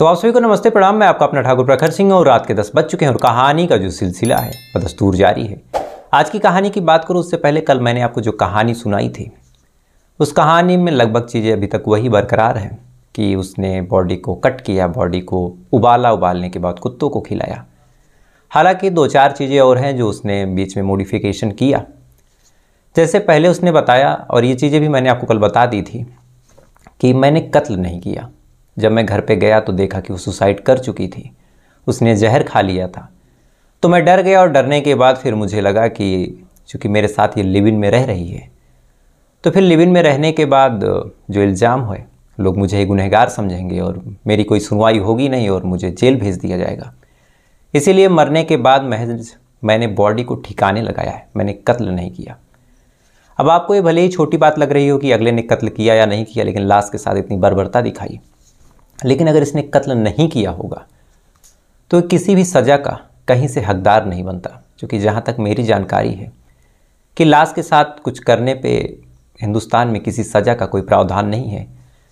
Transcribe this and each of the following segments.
तो आप सभी को नमस्ते प्रणाम मैं आपका अपना ठाकुर प्रखर सिंह और रात के दस बज चुके हैं और कहानी का जो सिलसिला है वह दस्तूर जारी है आज की कहानी की बात करूँ उससे पहले कल मैंने आपको जो कहानी सुनाई थी उस कहानी में लगभग चीज़ें अभी तक वही बरकरार हैं कि उसने बॉडी को कट किया बॉडी को उबाला उबालने के बाद कुत्तों को खिलाया हालांकि दो चार चीज़ें और हैं जो उसने बीच में मोडिफिकेशन किया जैसे पहले उसने बताया और ये चीज़ें भी मैंने आपको कल बता दी थी कि मैंने कत्ल नहीं किया जब मैं घर पे गया तो देखा कि वो सुसाइड कर चुकी थी उसने जहर खा लिया था तो मैं डर गया और डरने के बाद फिर मुझे लगा कि चूँकि मेरे साथ ये लिविन में रह रही है तो फिर लिविन में रहने के बाद जो इल्ज़ाम हुए लोग मुझे गुनहगार समझेंगे और मेरी कोई सुनवाई होगी नहीं और मुझे जेल भेज दिया जाएगा इसीलिए मरने के बाद महज मैंने बॉडी को ठिकाने लगाया है मैंने कत्ल नहीं किया अब आपको ये भले ही छोटी बात लग रही हो कि अगले ने कत्ल किया या नहीं किया लेकिन लाश के साथ इतनी बर्बरता दिखाई लेकिन अगर इसने कत्ल नहीं किया होगा तो किसी भी सज़ा का कहीं से हकदार नहीं बनता क्योंकि जहाँ तक मेरी जानकारी है कि लाश के साथ कुछ करने पे हिंदुस्तान में किसी सज़ा का कोई प्रावधान नहीं है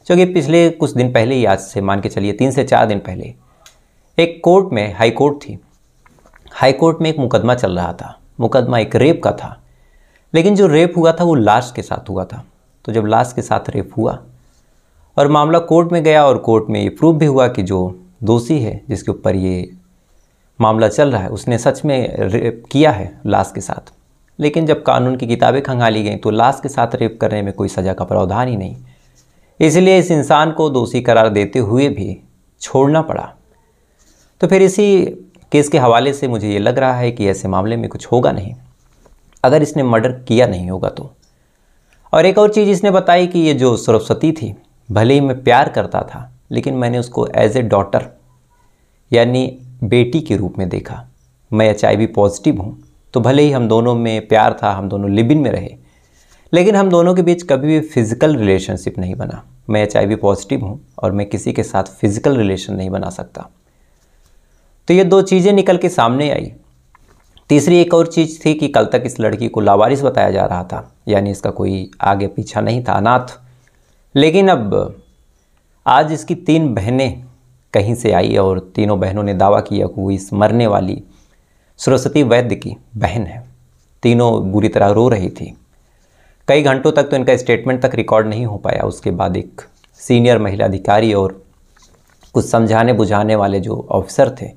क्योंकि पिछले कुछ दिन पहले ही आज से मान के चलिए तीन से चार दिन पहले एक कोर्ट में हाई कोर्ट थी हाई कोर्ट में एक मुकदमा चल रहा था मुकदमा एक रेप का था लेकिन जो रेप हुआ था वो लाश के साथ हुआ था तो जब लाश के साथ रेप हुआ और मामला कोर्ट में गया और कोर्ट में ये प्रूव भी हुआ कि जो दोषी है जिसके ऊपर ये मामला चल रहा है उसने सच में रेप किया है लाश के साथ लेकिन जब कानून की किताबें खंगाली गई तो लाश के साथ रेप करने में कोई सज़ा का प्रावधान ही नहीं इसलिए इस इंसान को दोषी करार देते हुए भी छोड़ना पड़ा तो फिर इसी केस के हवाले से मुझे ये लग रहा है कि ऐसे मामले में कुछ होगा नहीं अगर इसने मर्डर किया नहीं होगा तो और एक और चीज़ इसने बताई कि ये जो सरस्वती थी भले ही मैं प्यार करता था लेकिन मैंने उसको एज ए डॉटर यानी बेटी के रूप में देखा मैं एच आई पॉजिटिव हूँ तो भले ही हम दोनों में प्यार था हम दोनों लिबिन में रहे लेकिन हम दोनों के बीच कभी भी फिज़िकल रिलेशनशिप नहीं बना मैं एच आई पॉजिटिव हूँ और मैं किसी के साथ फिज़िकल रिलेशन नहीं बना सकता तो ये दो चीज़ें निकल के सामने आई तीसरी एक और चीज़ थी कि कल तक इस लड़की को लावारिस बताया जा रहा था यानी इसका कोई आगे पीछा नहीं था अनाथ लेकिन अब आज इसकी तीन बहनें कहीं से आई और तीनों बहनों ने दावा किया कि वो इस मरने वाली सरस्वती वैद्य की बहन है तीनों बुरी तरह रो रही थी कई घंटों तक तो इनका स्टेटमेंट तक रिकॉर्ड नहीं हो पाया उसके बाद एक सीनियर महिला अधिकारी और कुछ समझाने बुझाने वाले जो ऑफिसर थे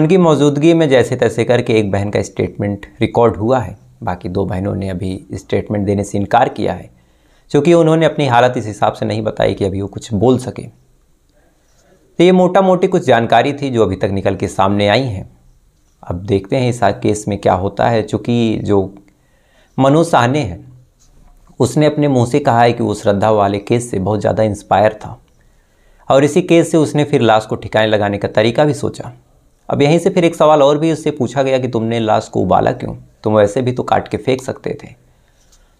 उनकी मौजूदगी में जैसे तैसे करके एक बहन का स्टेटमेंट रिकॉर्ड हुआ है बाकी दो बहनों ने अभी स्टेटमेंट देने से इनकार किया है क्योंकि उन्होंने अपनी हालत इस हिसाब से नहीं बताई कि अभी वो कुछ बोल सके तो ये मोटा मोटी कुछ जानकारी थी जो अभी तक निकल के सामने आई है अब देखते हैं इस केस में क्या होता है चूँकि जो मनु साहने हैं उसने अपने मुंह से कहा है कि वो श्रद्धा वाले केस से बहुत ज़्यादा इंस्पायर था और इसी केस से उसने फिर लाश को ठिकाने लगाने का तरीका भी सोचा अब यहीं से फिर एक सवाल और भी उससे पूछा गया कि तुमने लाश को उबाला क्यों तुम वैसे भी तो काट के फेंक सकते थे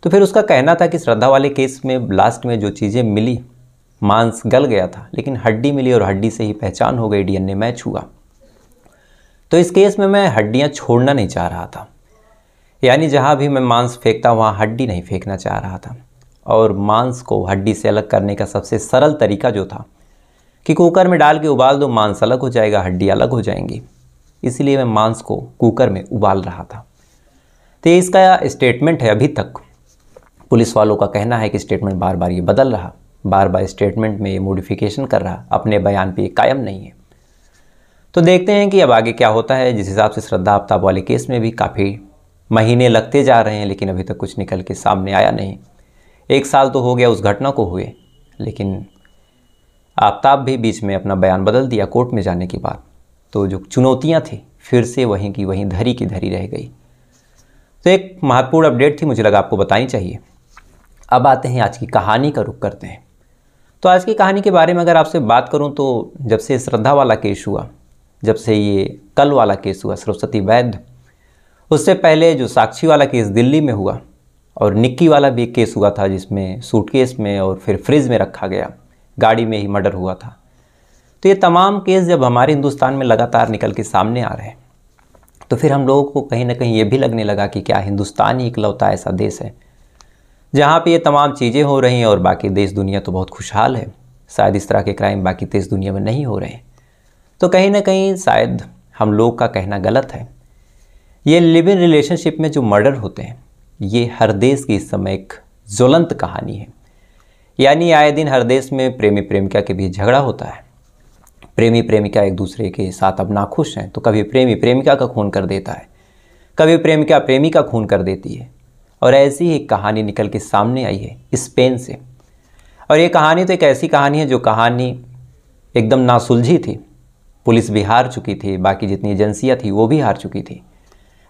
तो फिर उसका कहना था कि श्रद्धा वाले केस में ब्लास्ट में जो चीज़ें मिली मांस गल गया था लेकिन हड्डी मिली और हड्डी से ही पहचान हो गई डीएनए मैच हुआ तो इस केस में मैं हड्डियाँ छोड़ना नहीं चाह रहा था यानी जहाँ भी मैं मांस फेंकता वहाँ हड्डी नहीं फेंकना चाह रहा था और मांस को हड्डी से अलग करने का सबसे सरल तरीका जो था कि कुकर में डाल के उबाल दो मांस अलग हो जाएगा हड्डी अलग हो जाएंगी इसलिए मैं मांस को कुकर में उबाल रहा था तो इसका स्टेटमेंट है अभी तक पुलिस वालों का कहना है कि स्टेटमेंट बार बार ये बदल रहा बार बार स्टेटमेंट में ये मोडिफिकेशन कर रहा अपने बयान पे कायम नहीं है तो देखते हैं कि अब आगे क्या होता है जिस हिसाब से श्रद्धा आफ्ताब वाले केस में भी काफ़ी महीने लगते जा रहे हैं लेकिन अभी तक कुछ निकल के सामने आया नहीं एक साल तो हो गया उस घटना को हुए लेकिन आफ्ताब भी बीच में अपना बयान बदल दिया कोर्ट में जाने के बाद तो जो चुनौतियाँ थी फिर से वहीं की वहीं धरी की धरी रह गई तो एक महत्वपूर्ण अपडेट थी मुझे लगा आपको बतानी चाहिए अब आते हैं आज की कहानी का रुख करते हैं तो आज की कहानी के बारे में अगर आपसे बात करूं तो जब से श्रद्धा वाला केस हुआ जब से ये कल वाला केस हुआ सरस्वती वैद्य उससे पहले जो साक्षी वाला केस दिल्ली में हुआ और निक्की वाला भी केस हुआ था जिसमें सूटकेस में और फिर फ्रिज में रखा गया गाड़ी में ही मर्डर हुआ था तो ये तमाम केस जब हमारे हिंदुस्तान में लगातार निकल के सामने आ रहे हैं तो फिर हम लोगों को कहीं ना कहीं ये भी लगने लगा कि क्या हिंदुस्तान ही इकलौता ऐसा देश है जहाँ पे ये तमाम चीज़ें हो रही हैं और बाकी देश दुनिया तो बहुत खुशहाल है शायद इस तरह के क्राइम बाकी देश दुनिया में नहीं हो रहे हैं तो कहीं ना कहीं शायद हम लोग का कहना गलत है ये लिव इन रिलेशनशिप में जो मर्डर होते हैं ये हर देश की इस समय एक ज्वलंत कहानी है यानी आए दिन हर देश में प्रेमी प्रेमिका के बीच झगड़ा होता है प्रेमी प्रेमिका एक दूसरे के साथ अब नाखुश हैं तो कभी प्रेमी प्रेमिका का खून कर देता है कभी प्रेमिका प्रेमी का खून कर देती है और ऐसी ही कहानी निकल के सामने आई है स्पेन से और ये कहानी तो एक ऐसी कहानी है जो कहानी एकदम नासुलझी थी पुलिस भी हार चुकी थी बाकी जितनी एजेंसियाँ थी वो भी हार चुकी थी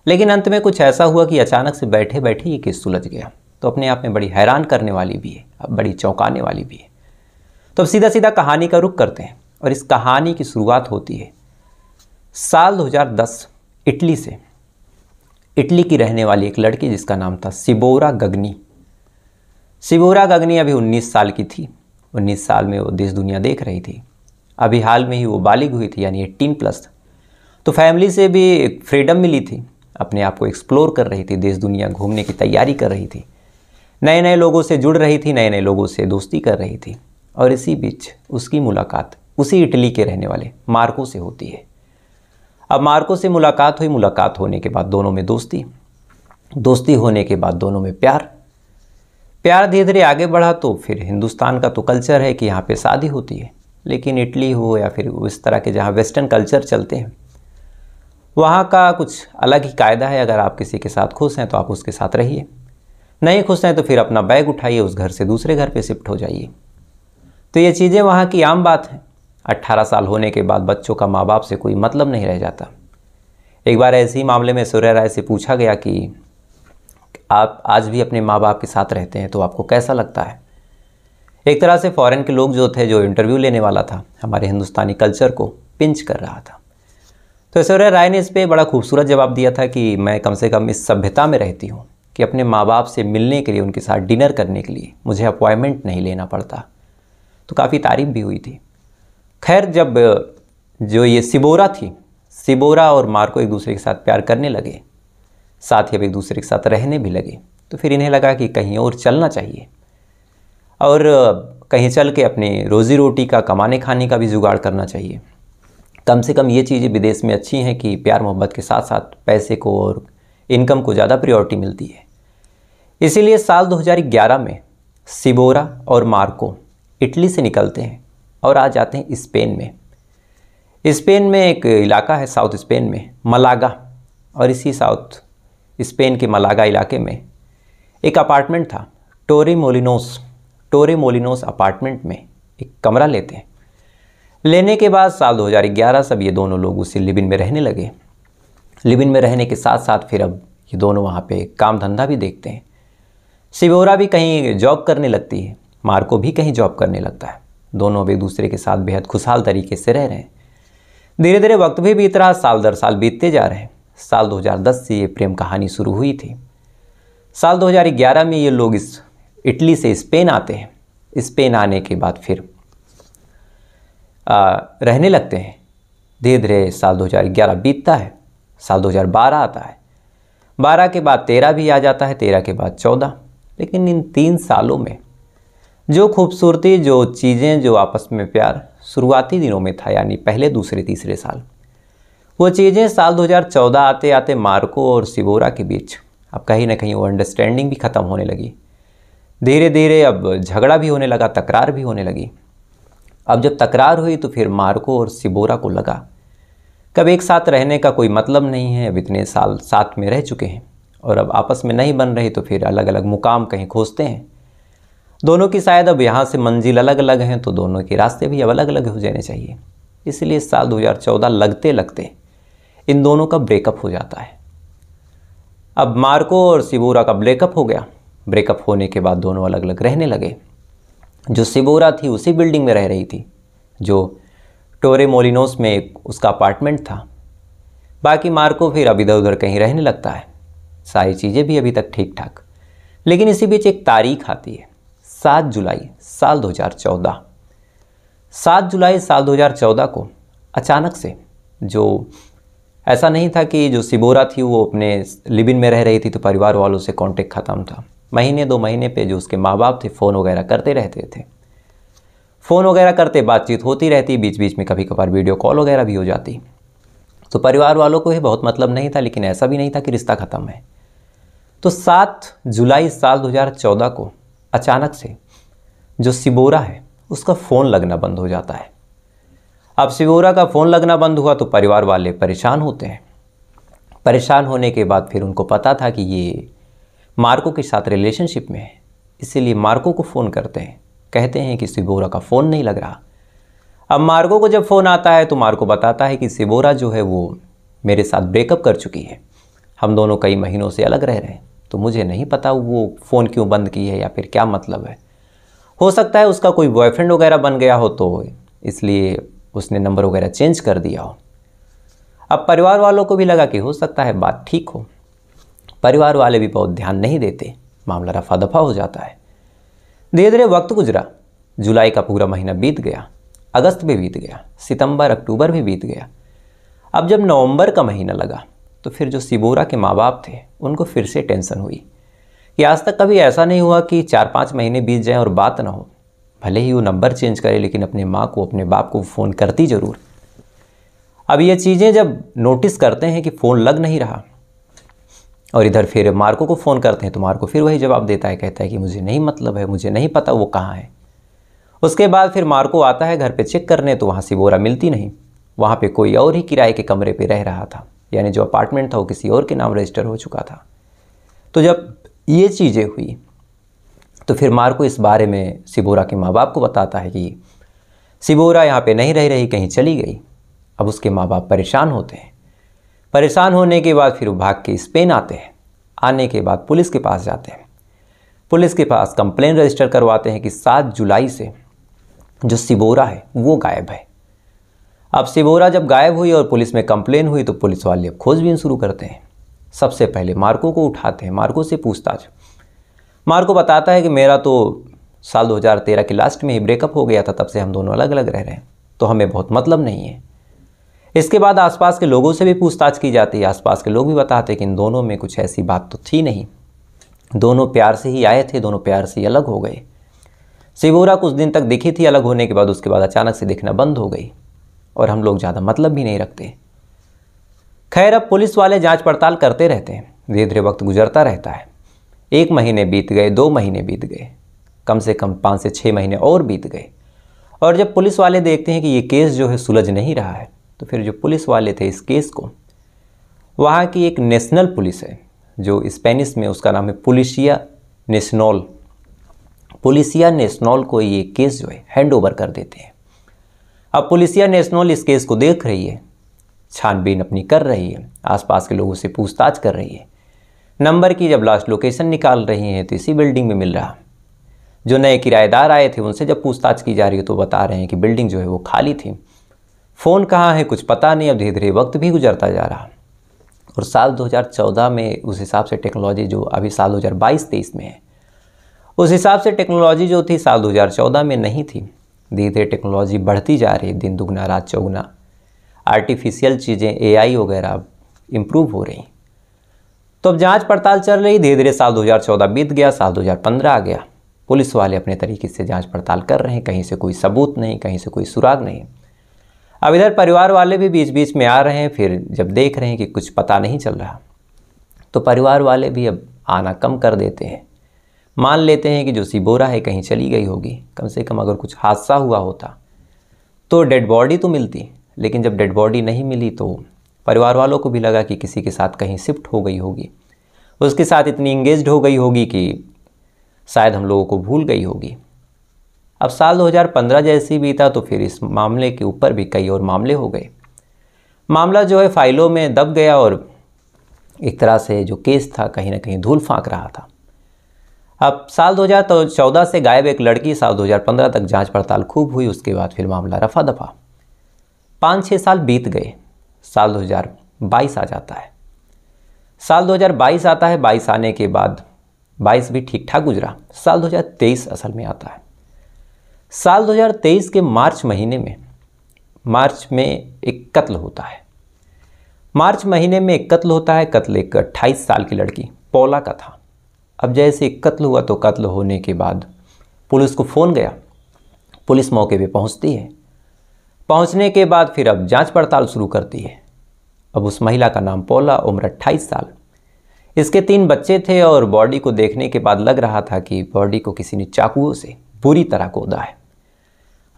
लेकिन अंत में कुछ ऐसा हुआ कि अचानक से बैठे बैठे ये केस सुलझ गया तो अपने आप में बड़ी हैरान करने वाली भी है बड़ी चौंकाने वाली भी है तो अब सीधा सीधा कहानी का रुख करते हैं और इस कहानी की शुरुआत होती है साल 2010 इटली से इटली की रहने वाली एक लड़की जिसका नाम था सिबोरा गगनी सिबोरा गगनी अभी 19 साल की थी 19 साल में वो देश दुनिया देख रही थी अभी हाल में ही वो बालिग हुई थी यानी एट्टीन प्लस तो फैमिली से भी एक फ्रीडम मिली थी अपने आप को एक्सप्लोर कर रही थी देश दुनिया घूमने की तैयारी कर रही थी नए नए लोगों से जुड़ रही थी नए नए लोगों से दोस्ती कर रही थी और इसी बीच उसकी मुलाकात उसी इटली के रहने वाले मार्को से होती है अब मार्को से मुलाकात हुई मुलाकात होने के बाद दोनों में दोस्ती दोस्ती होने के बाद दोनों में प्यार प्यार धीरे धीरे आगे बढ़ा तो फिर हिंदुस्तान का तो कल्चर है कि यहाँ पे शादी होती है लेकिन इटली हो या फिर इस तरह के जहाँ वेस्टर्न कल्चर चलते हैं वहाँ का कुछ अलग ही कायदा है अगर आप किसी के साथ खुश हैं तो आप उसके साथ रहिए नहीं खुश हैं तो फिर अपना बैग उठाइए उस घर से दूसरे घर पर शिफ्ट हो जाइए तो ये चीज़ें वहाँ की आम बात है 18 साल होने के बाद बच्चों का माँ बाप से कोई मतलब नहीं रह जाता एक बार ऐसे ही मामले में सूर्य राय से पूछा गया कि आप आज भी अपने माँ बाप के साथ रहते हैं तो आपको कैसा लगता है एक तरह से फॉरेन के लोग जो थे जो इंटरव्यू लेने वाला था हमारे हिंदुस्तानी कल्चर को पिंच कर रहा था तो ऐश्वर्या राय ने इस पर बड़ा खूबसूरत जवाब दिया था कि मैं कम से कम इस सभ्यता में रहती हूँ कि अपने माँ बाप से मिलने के लिए उनके साथ डिनर करने के लिए मुझे अपॉइंटमेंट नहीं लेना पड़ता तो काफ़ी तारीफ भी हुई थी खैर जब जो ये सिबोरा थी सिबोरा और मार्को एक दूसरे के साथ प्यार करने लगे साथ ही अब एक दूसरे के साथ रहने भी लगे तो फिर इन्हें लगा कि कहीं और चलना चाहिए और कहीं चल के अपने रोज़ी रोटी का कमाने खाने का भी जुगाड़ करना चाहिए कम से कम ये चीज़ें विदेश में अच्छी हैं कि प्यार मोहब्बत के साथ साथ पैसे को और इनकम को ज़्यादा प्रियोरिटी मिलती है इसीलिए साल 2011 में सिबोरा और मार्को इटली से निकलते हैं और आ जाते हैं स्पेन में स्पेन में एक इलाका है साउथ स्पेन में मलागा और इसी साउथ स्पेन के मलागा इलाके में एक अपार्टमेंट था टोरे मोलिनोस टोरे मोलिनोस अपार्टमेंट में एक कमरा लेते हैं लेने के बाद साल 2011 सब ये दोनों लोग उसी लिबिन में रहने लगे लिबिन में रहने के साथ साथ फिर अब ये दोनों वहाँ पे काम धंधा भी देखते हैं शिवोरा भी कहीं जॉब करने लगती है मार्को भी कहीं जॉब करने लगता है दोनों अब एक दूसरे के साथ बेहद खुशहाल तरीके से रह रहे हैं धीरे धीरे वक्त भी बीत रहा साल दर साल बीतते जा रहे हैं साल 2010 से ये प्रेम कहानी शुरू हुई थी साल 2011 में ये लोग इस इटली से स्पेन आते हैं स्पेन आने के बाद फिर आ, रहने लगते हैं धीरे धीरे साल 2011 बीतता है साल 2012 आता है 12 के बाद 13 भी आ जाता है 13 के बाद 14 लेकिन इन तीन सालों में जो खूबसूरती जो चीज़ें जो आपस में प्यार शुरुआती दिनों में था यानी पहले दूसरे तीसरे साल वो चीज़ें साल 2014 आते आते मार्को और सिबोरा के बीच अब कहीं ना कहीं वो अंडरस्टैंडिंग भी ख़त्म होने लगी धीरे धीरे अब झगड़ा भी होने लगा तकरार भी होने लगी अब जब तकरार हुई तो फिर मार्को और सिबोरा को लगा कब एक साथ रहने का कोई मतलब नहीं है अब इतने साल साथ में रह चुके हैं और अब आपस में नहीं बन रहे तो फिर अलग अलग मुकाम कहीं खोजते हैं दोनों की शायद अब यहाँ से मंजिल अलग अलग हैं तो दोनों के रास्ते भी अब अलग अलग हो जाने चाहिए इसलिए साल 2014 लगते लगते इन दोनों का ब्रेकअप हो जाता है अब मार्को और सिबोरा का ब्रेकअप हो गया ब्रेकअप होने के बाद दोनों अलग अलग रहने लगे जो सिबोरा थी उसी बिल्डिंग में रह रही थी जो टोरे मोलिनोस में एक उसका अपार्टमेंट था बाकी मार्को फिर अब इधर उधर कहीं रहने लगता है सारी चीज़ें भी अभी तक ठीक ठाक लेकिन इसी बीच एक तारीख आती है सात जुलाई साल 2014 सात जुलाई साल 2014 को अचानक से जो ऐसा नहीं था कि जो सिबोरा थी वो अपने लिबिन में रह रही थी तो परिवार वालों से कांटेक्ट ख़त्म था महीने दो महीने पे जो उसके माँ बाप थे फ़ोन वगैरह करते रहते थे फ़ोन वगैरह करते बातचीत होती रहती बीच बीच में कभी कभार वीडियो कॉल वगैरह भी हो जाती तो परिवार वालों को यह बहुत मतलब नहीं था लेकिन ऐसा भी नहीं था कि रिश्ता ख़त्म है तो सात जुलाई साल 2014 को अचानक से जो सिबोरा है उसका फ़ोन लगना बंद हो जाता है अब सिबोरा का फ़ोन लगना बंद हुआ तो परिवार वाले परेशान होते हैं परेशान होने के बाद फिर उनको पता था कि ये मार्को के साथ रिलेशनशिप में है इसीलिए मार्को को फ़ोन करते हैं कहते हैं कि सिबोरा का फ़ोन नहीं लग रहा अब मार्को को जब फ़ोन आता है तो मार्को बताता है कि सिबोरा जो है वो मेरे साथ ब्रेकअप कर चुकी है हम दोनों कई महीनों से अलग रह रहे हैं तो मुझे नहीं पता वो फ़ोन क्यों बंद की है या फिर क्या मतलब है हो सकता है उसका कोई बॉयफ्रेंड वगैरह बन गया हो तो इसलिए उसने नंबर वगैरह चेंज कर दिया हो अब परिवार वालों को भी लगा कि हो सकता है बात ठीक हो परिवार वाले भी बहुत ध्यान नहीं देते मामला रफा दफा हो जाता है धीरे धीरे वक्त गुजरा जुलाई का पूरा महीना बीत गया अगस्त भी बीत गया सितंबर अक्टूबर भी बीत गया अब जब नवंबर का महीना लगा तो फिर जो सिबोरा के माँ बाप थे उनको फिर से टेंशन हुई कि आज तक कभी ऐसा नहीं हुआ कि चार पाँच महीने बीत जाएं और बात ना हो भले ही वो नंबर चेंज करे लेकिन अपने माँ को अपने बाप को फ़ोन करती ज़रूर अब ये चीज़ें जब नोटिस करते हैं कि फ़ोन लग नहीं रहा और इधर फिर मार्को को फ़ोन करते हैं तो मार्को फिर वही जवाब देता है कहता है कि मुझे नहीं मतलब है मुझे नहीं पता वो कहाँ है उसके बाद फिर मार्को आता है घर पे चेक करने तो वहाँ सिबोरा मिलती नहीं वहाँ पे कोई और ही किराए के कमरे पे रह रहा था यानी जो अपार्टमेंट था वो किसी और के नाम रजिस्टर हो चुका था तो जब ये चीज़ें हुई तो फिर मार्को इस बारे में सिबोरा के माँ बाप को बताता है कि सिबोरा यहाँ पे नहीं रह रही कहीं चली गई अब उसके माँ बाप परेशान होते हैं परेशान होने के बाद फिर वो भाग के स्पेन आते हैं आने के बाद पुलिस के पास जाते हैं पुलिस के पास कंप्लेन रजिस्टर करवाते हैं कि सात जुलाई से जो सिबोरा है वो गायब है अब सिबोरा जब गायब हुई और पुलिस में कंप्लेन हुई तो पुलिस वाले अब खोजबीन शुरू करते हैं सबसे पहले मार्को को उठाते हैं मार्को से पूछताछ मार्को बताता है कि मेरा तो साल 2013 के लास्ट में ही ब्रेकअप हो गया था तब से हम दोनों अलग अलग रह रहे हैं तो हमें बहुत मतलब नहीं है इसके बाद आसपास के लोगों से भी पूछताछ की जाती है आसपास के लोग भी बताते हैं कि इन दोनों में कुछ ऐसी बात तो थी नहीं दोनों प्यार से ही आए थे दोनों प्यार से ही अलग हो गए सिबोरा कुछ दिन तक दिखी थी अलग होने के बाद उसके बाद अचानक से दिखना बंद हो गई और हम लोग ज़्यादा मतलब भी नहीं रखते खैर अब पुलिस वाले जांच पड़ताल करते रहते हैं धीरे धीरे वक्त गुजरता रहता है एक महीने बीत गए दो महीने बीत गए कम से कम पाँच से छः महीने और बीत गए और जब पुलिस वाले देखते हैं कि ये केस जो है सुलझ नहीं रहा है तो फिर जो पुलिस वाले थे इस केस को वहाँ की एक नेशनल पुलिस है जो स्पेनिश में उसका नाम है पुलिसिया नेशनल पुलिसिया नेशनल को ये केस जो है हैंड ओवर कर देते हैं अब पुलिसिया नेशनल इस केस को देख रही है छानबीन अपनी कर रही है आसपास के लोगों से पूछताछ कर रही है नंबर की जब लास्ट लोकेशन निकाल रही हैं तो इसी बिल्डिंग में मिल रहा जो नए किराएदार आए थे उनसे जब पूछताछ की जा रही है तो बता रहे हैं कि बिल्डिंग जो है वो खाली थी फ़ोन कहाँ है कुछ पता नहीं अब धीरे धीरे वक्त भी गुजरता जा रहा और साल 2014 में उस हिसाब से टेक्नोलॉजी जो अभी साल 2022-23 में है उस हिसाब से टेक्नोलॉजी जो थी साल 2014 में नहीं थी धीरे धीरे टेक्नोलॉजी बढ़ती जा रही है दिन दुगना रात चौगुना आर्टिफिशियल चीज़ें ए वगैरह इम्प्रूव हो रही तो अब जांच पड़ताल चल रही धीरे धीरे साल 2014 बीत गया साल 2015 आ गया पुलिस वाले अपने तरीके से जांच पड़ताल कर रहे हैं कहीं से कोई सबूत नहीं कहीं से कोई सुराग नहीं अब इधर परिवार वाले भी बीच बीच में आ रहे हैं फिर जब देख रहे हैं कि कुछ पता नहीं चल रहा तो परिवार वाले भी अब आना कम कर देते हैं मान लेते हैं कि जो सिबोरा है कहीं चली गई होगी कम से कम अगर कुछ हादसा हुआ होता तो डेड बॉडी तो मिलती लेकिन जब डेड बॉडी नहीं मिली तो परिवार वालों को भी लगा कि किसी के साथ कहीं शिफ्ट हो गई होगी उसके साथ इतनी इंगेज हो गई होगी कि शायद हम लोगों को भूल गई होगी अब साल 2015 जैसी भी बीता तो फिर इस मामले के ऊपर भी कई और मामले हो गए मामला जो है फाइलों में दब गया और एक तरह से जो केस था कहीं ना कहीं धूल फाँक रहा था अब साल 2014 से गायब एक लड़की साल 2015 तक जांच पड़ताल खूब हुई उसके बाद फिर मामला रफा दफा पाँच छः साल बीत गए साल 2022 आ जाता है साल 2022 आता है 22 आने के बाद 22 भी ठीक ठाक गुजरा साल 2023 असल में आता है साल 2023 के मार्च महीने में मार्च में एक कत्ल होता है मार्च महीने में एक कत्ल होता है कत्ल एक अट्ठाईस साल की लड़की पोला का था अब जैसे कत्ल हुआ तो कत्ल होने के बाद पुलिस को फ़ोन गया पुलिस मौके पे पहुंचती है पहुंचने के बाद फिर अब जांच पड़ताल शुरू करती है अब उस महिला का नाम पोला उम्र अट्ठाईस साल इसके तीन बच्चे थे और बॉडी को देखने के बाद लग रहा था कि बॉडी को किसी ने चाकुओं से बुरी तरह गोदा है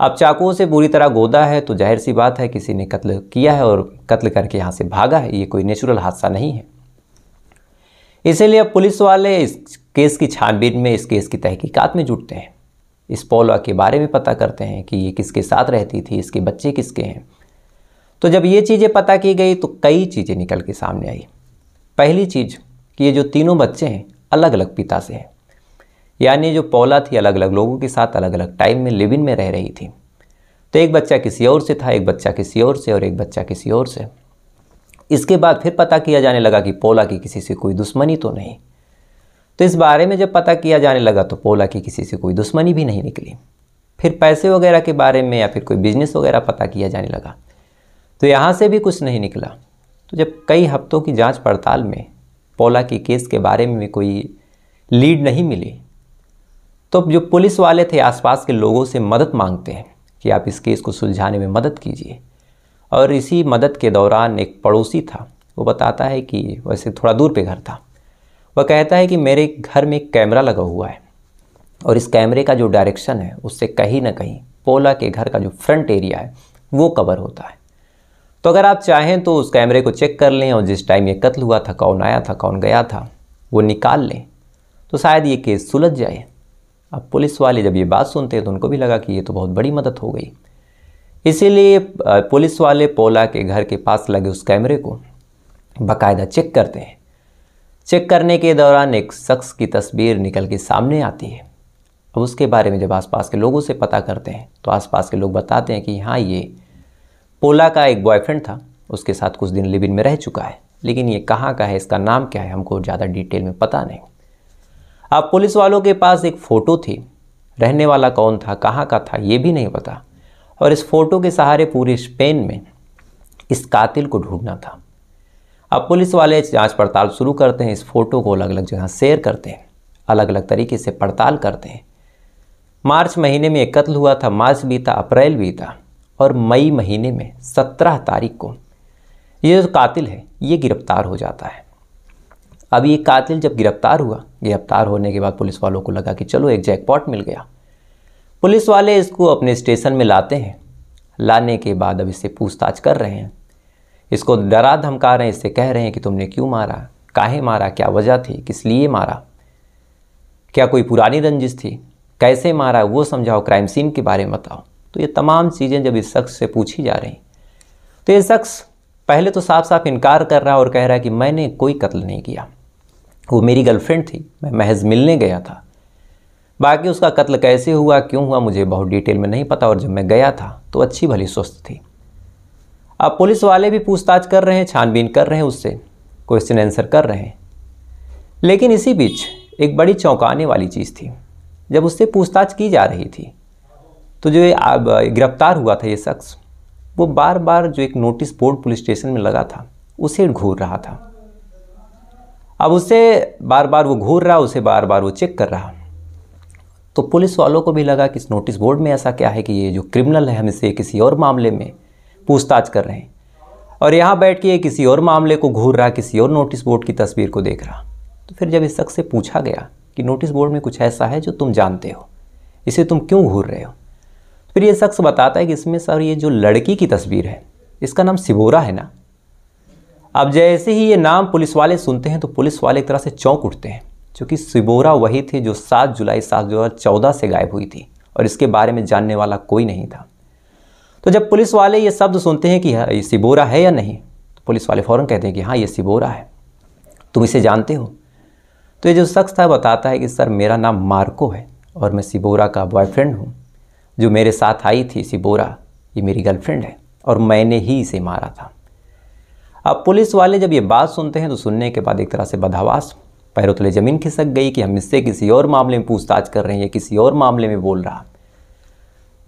अब चाकुओं से बुरी तरह गोदा है तो जाहिर सी बात है किसी ने कत्ल किया है और कत्ल करके यहाँ से भागा है ये कोई नेचुरल हादसा नहीं है इसीलिए पुलिस वाले इस केस की छानबीन में इस केस की तहकीकात में जुटते हैं इस पौलवा के बारे में पता करते हैं कि ये किसके साथ रहती थी इसके बच्चे किसके हैं तो जब ये चीज़ें पता की गई तो कई चीज़ें निकल के सामने आई पहली चीज़ कि ये जो तीनों बच्चे हैं अलग अलग पिता से हैं यानी जो पौला थी अलग अलग लोगों के साथ अलग अलग टाइम में लिविन में रह रही थी तो एक बच्चा किसी और से था एक बच्चा किसी और से और एक बच्चा किसी और से इसके बाद फिर पता किया जाने लगा कि पोला की किसी से कोई दुश्मनी तो नहीं तो इस बारे में जब पता किया जाने लगा तो पोला की किसी से कोई दुश्मनी भी नहीं निकली फिर पैसे वगैरह के बारे में या फिर कोई बिजनेस वगैरह पता किया जाने लगा तो यहाँ से भी कुछ नहीं निकला तो जब कई हफ्तों की जांच पड़ताल में पोला के केस के बारे में भी कोई लीड नहीं मिली तो जो पुलिस वाले थे आसपास के लोगों से मदद मांगते हैं कि आप इस केस को सुलझाने में मदद कीजिए और इसी मदद के दौरान एक पड़ोसी था वो बताता है कि वैसे थोड़ा दूर पे घर था वह कहता है कि मेरे घर में एक कैमरा लगा हुआ है और इस कैमरे का जो डायरेक्शन है उससे कहीं ना कहीं पोला के घर का जो फ्रंट एरिया है वो कवर होता है तो अगर आप चाहें तो उस कैमरे को चेक कर लें और जिस टाइम ये कत्ल हुआ था कौन आया था कौन गया था वो निकाल लें तो शायद ये केस सुलझ जाए अब पुलिस वाले जब ये बात सुनते हैं तो उनको भी लगा कि ये तो बहुत बड़ी मदद हो गई इसीलिए पुलिस वाले पोला के घर के पास लगे उस कैमरे को बाकायदा चेक करते हैं चेक करने के दौरान एक शख्स की तस्वीर निकल के सामने आती है अब उसके बारे में जब आसपास के लोगों से पता करते हैं तो आसपास के लोग बताते हैं कि हाँ ये पोला का एक बॉयफ्रेंड था उसके साथ कुछ दिन लिविन में रह चुका है लेकिन ये कहाँ का है इसका नाम क्या है हमको ज़्यादा डिटेल में पता नहीं अब पुलिस वालों के पास एक फ़ोटो थी रहने वाला कौन था कहाँ का था ये भी नहीं पता और इस फोटो के सहारे पूरे स्पेन में इस कातिल को ढूंढना था अब पुलिस वाले जांच पड़ताल शुरू करते हैं इस फोटो को अलग अलग जगह शेयर करते हैं अलग अलग तरीके से पड़ताल करते हैं मार्च महीने में एक कत्ल हुआ था मार्च भी था अप्रैल भी था और मई महीने में सत्रह तारीख को ये जो कातिल है ये गिरफ्तार हो जाता है अब ये कातिल जब गिरफ्तार हुआ गिरफ्तार होने के बाद पुलिस वालों को लगा कि चलो एक जैकपॉट मिल गया पुलिस वाले इसको अपने स्टेशन में लाते हैं लाने के बाद अब इससे पूछताछ कर रहे हैं इसको डरा धमका रहे हैं इससे कह रहे हैं कि तुमने क्यों मारा काहे मारा क्या वजह थी किस लिए मारा क्या कोई पुरानी रंजिश थी कैसे मारा वो समझाओ क्राइम सीन के बारे में बताओ तो ये तमाम चीज़ें जब इस शख्स से पूछी जा रही तो ये शख्स पहले तो साफ साफ इनकार कर रहा और कह रहा है कि मैंने कोई कत्ल नहीं किया वो मेरी गर्लफ्रेंड थी मैं महज मिलने गया था बाकी उसका कत्ल कैसे हुआ क्यों हुआ मुझे बहुत डिटेल में नहीं पता और जब मैं गया था तो अच्छी भली स्वस्थ थी अब पुलिस वाले भी पूछताछ कर रहे हैं छानबीन कर रहे हैं उससे क्वेश्चन आंसर कर रहे हैं लेकिन इसी बीच एक बड़ी चौंकाने वाली चीज़ थी जब उससे पूछताछ की जा रही थी तो जो गिरफ्तार हुआ था ये शख्स वो बार बार जो एक नोटिस बोर्ड पुलिस स्टेशन में लगा था उसे घूर रहा था अब उसे बार बार वो घूर रहा उसे बार बार वो चेक कर रहा तो पुलिस वालों को भी लगा कि इस नोटिस बोर्ड में ऐसा क्या है कि ये जो क्रिमिनल है हमसे किसी और मामले में पूछताछ कर रहे हैं और यहाँ बैठ के ये किसी और मामले को घूर रहा किसी और नोटिस बोर्ड की तस्वीर को देख रहा तो फिर जब इस शख्स से पूछा गया कि नोटिस बोर्ड में कुछ ऐसा है जो तुम जानते हो इसे तुम क्यों घूर रहे हो तो फिर ये शख्स बताता है कि इसमें सर ये जो लड़की की तस्वीर है इसका नाम सिबोरा है ना अब जैसे ही ये नाम पुलिस वाले सुनते हैं तो पुलिस वाले एक तरह से चौंक उठते हैं चूँकि सिबोरा वही थी जो 7 जुलाई सात दो से गायब हुई थी और इसके बारे में जानने वाला कोई नहीं था तो जब पुलिस वाले ये शब्द सुनते हैं कि हाँ, ये सिबोरा है या नहीं तो पुलिस वाले फ़ौरन कहते हैं कि हाँ ये सिबोरा है तुम इसे जानते हो तो ये जो शख्स था बताता है कि सर मेरा नाम मार्को है और मैं सिबोरा का बॉयफ्रेंड हूँ जो मेरे साथ आई थी सिबोरा ये मेरी गर्लफ्रेंड है और मैंने ही इसे मारा था अब पुलिस वाले जब ये बात सुनते हैं तो सुनने के बाद एक तरह से बदहवास पैरों तले तो ज़मीन खिसक गई कि हम इससे किसी और मामले में पूछताछ कर रहे हैं या किसी और मामले में बोल रहा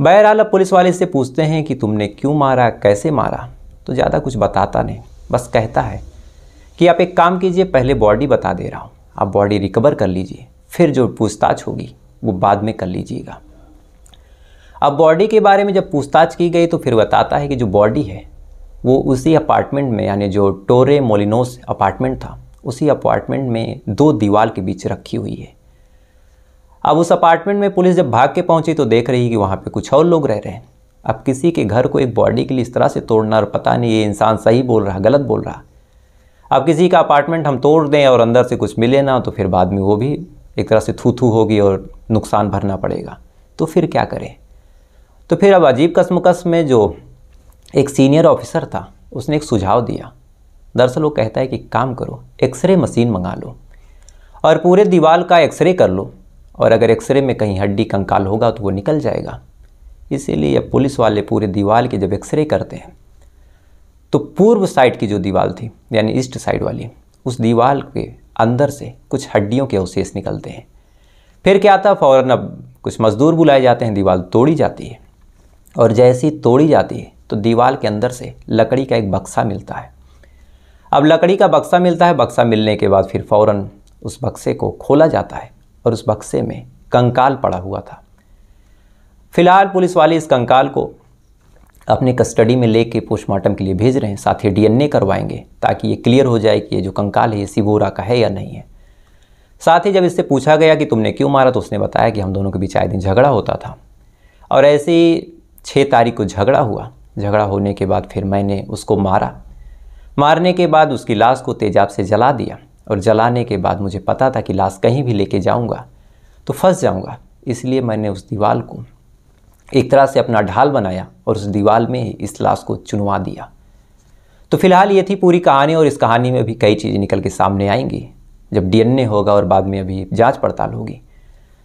बहरहाल अब पुलिस वाले से पूछते हैं कि तुमने क्यों मारा कैसे मारा तो ज़्यादा कुछ बताता नहीं बस कहता है कि आप एक काम कीजिए पहले बॉडी बता दे रहा हूँ आप बॉडी रिकवर कर लीजिए फिर जो पूछताछ होगी वो बाद में कर लीजिएगा अब बॉडी के बारे में जब पूछताछ की गई तो फिर बताता है कि जो बॉडी है वो उसी अपार्टमेंट में यानी जो टोरे मोलिनोस अपार्टमेंट था उसी अपार्टमेंट में दो दीवार के बीच रखी हुई है अब उस अपार्टमेंट में पुलिस जब भाग के पहुंची तो देख रही कि वहाँ पे कुछ और लोग रह रहे हैं अब किसी के घर को एक बॉडी के लिए इस तरह से तोड़ना और पता नहीं ये इंसान सही बोल रहा गलत बोल रहा अब किसी का अपार्टमेंट हम तोड़ दें और अंदर से कुछ मिले ना तो फिर बाद में वो भी एक तरह से थू थू होगी और नुकसान भरना पड़ेगा तो फिर क्या करें तो फिर अब अजीब कसमकस में जो एक सीनियर ऑफिसर था उसने एक सुझाव दिया दरअसल वो कहता है कि काम करो एक्सरे मशीन मंगा लो और पूरे दीवार का एक्सरे कर लो और अगर एक्सरे में कहीं हड्डी कंकाल होगा तो वो निकल जाएगा इसीलिए अब पुलिस वाले पूरे दीवार के जब एक्सरे करते हैं तो पूर्व साइड की जो दीवार थी यानी ईस्ट साइड वाली उस दीवार के अंदर से कुछ हड्डियों के अवशेष निकलते हैं फिर क्या था फ़ौरन अब कुछ मज़दूर बुलाए जाते हैं दीवार तोड़ी जाती है और जैसी तोड़ी जाती है तो दीवार के अंदर से लकड़ी का एक बक्सा मिलता है अब लकड़ी का बक्सा मिलता है बक्सा मिलने के बाद फिर फ़ौरन उस बक्से को खोला जाता है और उस बक्से में कंकाल पड़ा हुआ था फिलहाल पुलिस वाले इस कंकाल को अपने कस्टडी में लेके पोस्टमार्टम के लिए भेज रहे हैं साथ ही डीएनए करवाएंगे ताकि ये क्लियर हो जाए कि ये जो कंकाल है ये सिबोरा का है या नहीं है साथ ही जब इससे पूछा गया कि तुमने क्यों मारा तो उसने बताया कि हम दोनों के बीच आए दिन झगड़ा होता था और ऐसे ही छः तारीख को झगड़ा हुआ झगड़ा होने के बाद फिर मैंने उसको मारा मारने के बाद उसकी लाश को तेजाब से जला दिया और जलाने के बाद मुझे पता था कि लाश कहीं भी लेके जाऊंगा तो फंस जाऊंगा इसलिए मैंने उस दीवाल को एक तरह से अपना ढाल बनाया और उस दीवाल में ही इस लाश को चुनवा दिया तो फिलहाल ये थी पूरी कहानी और इस कहानी में भी कई चीज़ें निकल के सामने आएंगी जब डीएनए होगा और बाद में अभी जांच पड़ताल होगी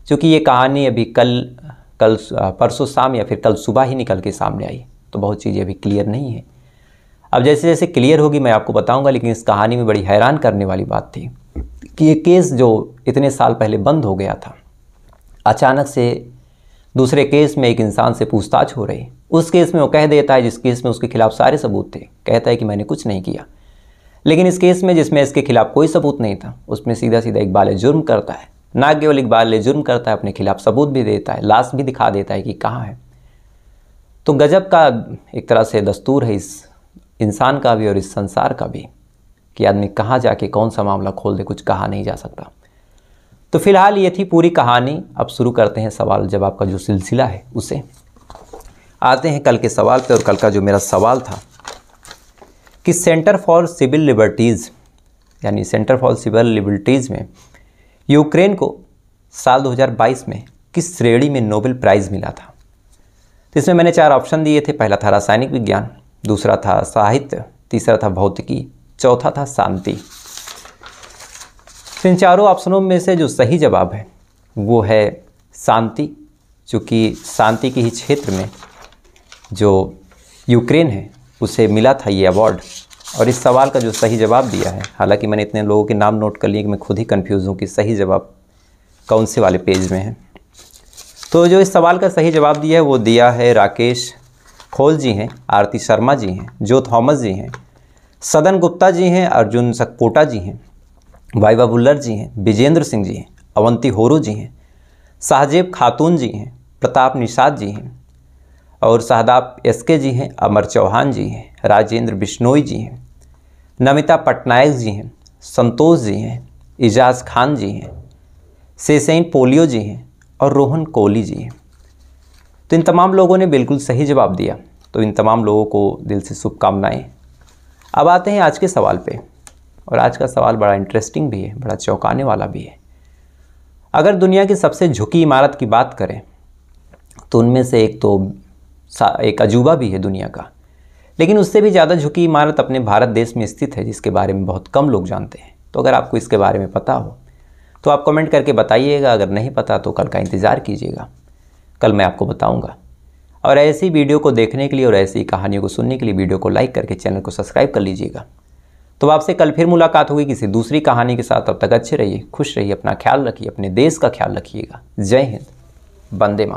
क्योंकि ये कहानी अभी कल कल परसों शाम या फिर कल सुबह ही निकल के सामने आई तो बहुत चीज़ें अभी क्लियर नहीं है अब जैसे जैसे क्लियर होगी मैं आपको बताऊंगा लेकिन इस कहानी में बड़ी हैरान करने वाली बात थी कि ये केस जो इतने साल पहले बंद हो गया था अचानक से दूसरे केस में एक इंसान से पूछताछ हो रही उस केस में वो कह देता है जिस केस में उसके खिलाफ सारे सबूत थे कहता है कि मैंने कुछ नहीं किया लेकिन इस केस में जिसमें इसके खिलाफ कोई सबूत नहीं था उसमें सीधा सीधा इकबाल जुर्म करता है ना केवल इकबाल जुर्म करता है अपने खिलाफ सबूत भी देता है लाश भी दिखा देता है कि कहाँ है तो गजब का एक तरह से दस्तूर है इस इंसान का भी और इस संसार का भी कि आदमी कहाँ जाके कौन सा मामला खोल दे कुछ कहा नहीं जा सकता तो फिलहाल ये थी पूरी कहानी अब शुरू करते हैं सवाल जवाब का जो सिलसिला है उसे आते हैं कल के सवाल पे और कल का जो मेरा सवाल था कि सेंटर फॉर सिविल लिबर्टीज़ यानी सेंटर फॉर सिविल लिबर्टीज़ में यूक्रेन को साल 2022 में किस श्रेणी में नोबेल प्राइज़ मिला था तो इसमें मैंने चार ऑप्शन दिए थे पहला था रासायनिक विज्ञान दूसरा था साहित्य तीसरा था भौतिकी चौथा था शांति तो इन चारों ऑप्शनों में से जो सही जवाब है वो है शांति चूँकि शांति के ही क्षेत्र में जो यूक्रेन है उसे मिला था ये अवार्ड और इस सवाल का जो सही जवाब दिया है हालांकि मैंने इतने लोगों के नाम नोट कर लिए कि मैं खुद ही कंफ्यूज हूँ कि सही जवाब कौन से वाले पेज में है तो जो इस सवाल का सही जवाब दिया है वो दिया है राकेश खोल जी हैं आरती शर्मा जी हैं जो थॉमस जी हैं सदन गुप्ता जी हैं अर्जुन सकपोटा जी हैं वाइवा बुल्लर जी हैं विजेंद्र सिंह जी हैं अवंती होरू जी हैं शाहजेब खातून जी हैं प्रताप निषाद जी हैं और शाहदाब एस के जी हैं अमर चौहान जी हैं राजेंद्र बिश्नोई जी हैं नमिता पटनायक जी हैं संतोष जी हैं एजाज खान जी हैं सेसैन पोलियो जी हैं और रोहन कोहली जी हैं तो इन तमाम लोगों ने बिल्कुल सही जवाब दिया तो इन तमाम लोगों को दिल से शुभकामनाएँ अब आते हैं आज के सवाल पे और आज का सवाल बड़ा इंटरेस्टिंग भी है बड़ा चौंकाने वाला भी है अगर दुनिया की सबसे झुकी इमारत की बात करें तो उनमें से एक तो एक अजूबा भी है दुनिया का लेकिन उससे भी ज़्यादा झुकी इमारत अपने भारत देश में स्थित है जिसके बारे में बहुत कम लोग जानते हैं तो अगर आपको इसके बारे में पता हो तो आप कमेंट करके बताइएगा अगर नहीं पता तो कल का इंतज़ार कीजिएगा कल मैं आपको बताऊंगा और ऐसी वीडियो को देखने के लिए और ऐसी कहानियों को सुनने के लिए वीडियो को लाइक करके चैनल को सब्सक्राइब कर लीजिएगा तो आपसे कल फिर मुलाकात होगी किसी दूसरी कहानी के साथ अब तक अच्छे रहिए खुश रहिए अपना ख्याल रखिए अपने देश का ख्याल रखिएगा जय हिंद बंदे मातरम